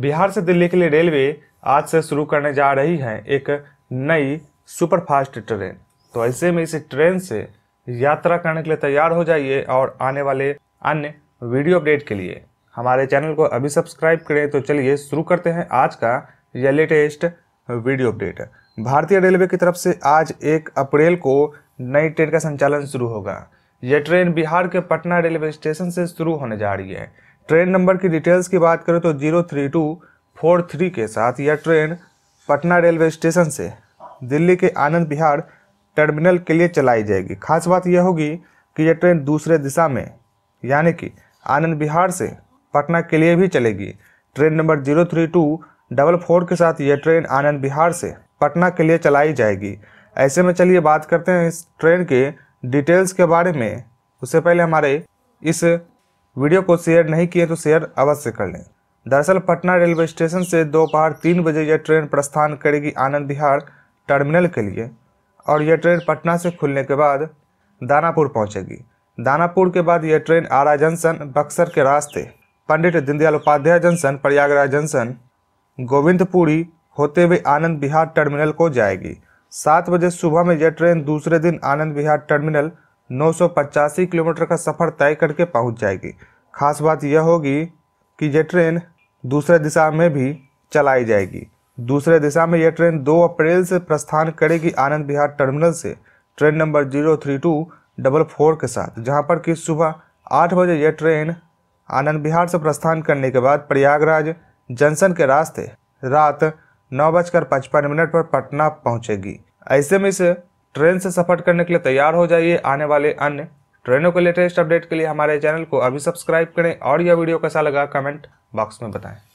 बिहार से दिल्ली के लिए रेलवे आज से शुरू करने जा रही है एक नई सुपरफास्ट ट्रेन तो ऐसे में इस ट्रेन से यात्रा करने के लिए तैयार हो जाइए और आने वाले अन्य वीडियो अपडेट के लिए हमारे चैनल को अभी सब्सक्राइब करें तो चलिए शुरू करते हैं आज का यह लेटेस्ट वीडियो अपडेट भारतीय रेलवे की तरफ से आज एक अप्रैल को नई ट्रेन का संचालन शुरू होगा यह ट्रेन बिहार के पटना रेलवे स्टेशन से शुरू होने जा रही है ट्रेन नंबर की डिटेल्स की बात करें तो zero three two four three के साथ यह ट्रेन पटना रेलवे स्टेशन से दिल्ली के आनंद बिहार टर्मिनल के लिए चलाई जाएगी खास बात यह होगी कि यह ट्रेन दूसरे दिशा में यानी कि आनंद बिहार से पटना के लिए भी चलेगी train number zero three two double four के साथ यह ट्रेन आनंद बिहार से पटना के लिए चलाई जाएगी ऐसे में चलिए बात करते हैं इस ट्रेन के डिटेल्स के बारे में उससे पहले हमारे इस वीडियो को शेयर नहीं किए तो शेयर अवश्य कर लें दरअसल पटना रेलवे स्टेशन से दोपहर तीन बजे यह ट्रेन प्रस्थान करेगी आनंद विहार टर्मिनल के लिए और यह ट्रेन पटना से खुलने के बाद दानापुर पहुंचेगी दानापुर के बाद यह ट्रेन आरा जंक्शन बक्सर के रास्ते पंडित दीनदयाल उपाध्याय जंक्शन प्रयागराज जंक्शन गोविंदपुरी होते हुए आनंद विहार टर्मिनल को जाएगी सात बजे सुबह में यह ट्रेन दूसरे दिन आनंद विहार टर्मिनल नौ किलोमीटर का सफ़र तय करके पहुंच जाएगी खास बात यह होगी कि यह ट्रेन दूसरे दिशा में भी चलाई जाएगी दूसरे दिशा में यह ट्रेन 2 अप्रैल से प्रस्थान करेगी आनंद विहार टर्मिनल से train number zero three two double four के साथ जहां पर कि सुबह आठ बजे यह ट्रेन आनंद विहार से प्रस्थान करने के बाद प्रयागराज जंक्शन के रास्ते रात नौ बजकर पचपन मिनट पर पटना पहुंचेगी ऐसे में इस ट्रेन से सफर करने के लिए तैयार हो जाइए आने वाले अन्य ट्रेनों के लेटेस्ट अपडेट के लिए हमारे चैनल को अभी सब्सक्राइब करें और यह वीडियो कैसा लगा कमेंट बॉक्स में बताएं